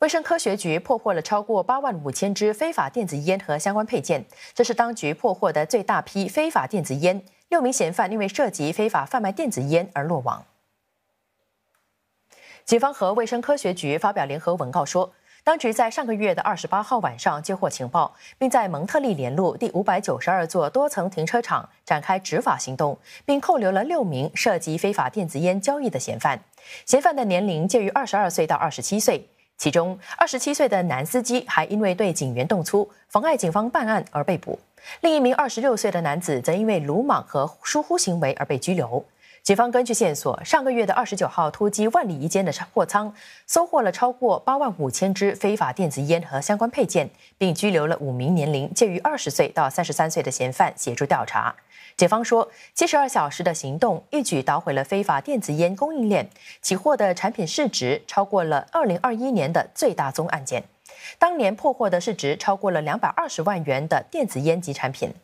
卫生科学局破获了超过八万五千支非法电子烟和相关配件，这是当局破获的最大批非法电子烟。六名嫌犯因为涉及非法贩卖电子烟而落网。警方和卫生科学局发表联合文告说，当局在上个月的二十八号晚上接获情报，并在蒙特利联路第五百九十二座多层停车场展开执法行动，并扣留了六名涉及非法电子烟交易的嫌犯。嫌犯的年龄介于二十二岁到二十七岁。其中，二十七岁的男司机还因为对警员动粗、妨碍警方办案而被捕；另一名二十六岁的男子则因为鲁莽和疏忽行为而被拘留。警方根据线索，上个月的二十九号突击万里一间的货仓，收获了超过八万五千支非法电子烟和相关配件，并拘留了五名年龄介于二十岁到三十三岁的嫌犯协助调查。警方说，七十二小时的行动一举捣毁了非法电子烟供应链，起获的产品市值超过了二零二一年的最大宗案件，当年破获的市值超过了两百二十万元的电子烟及产品。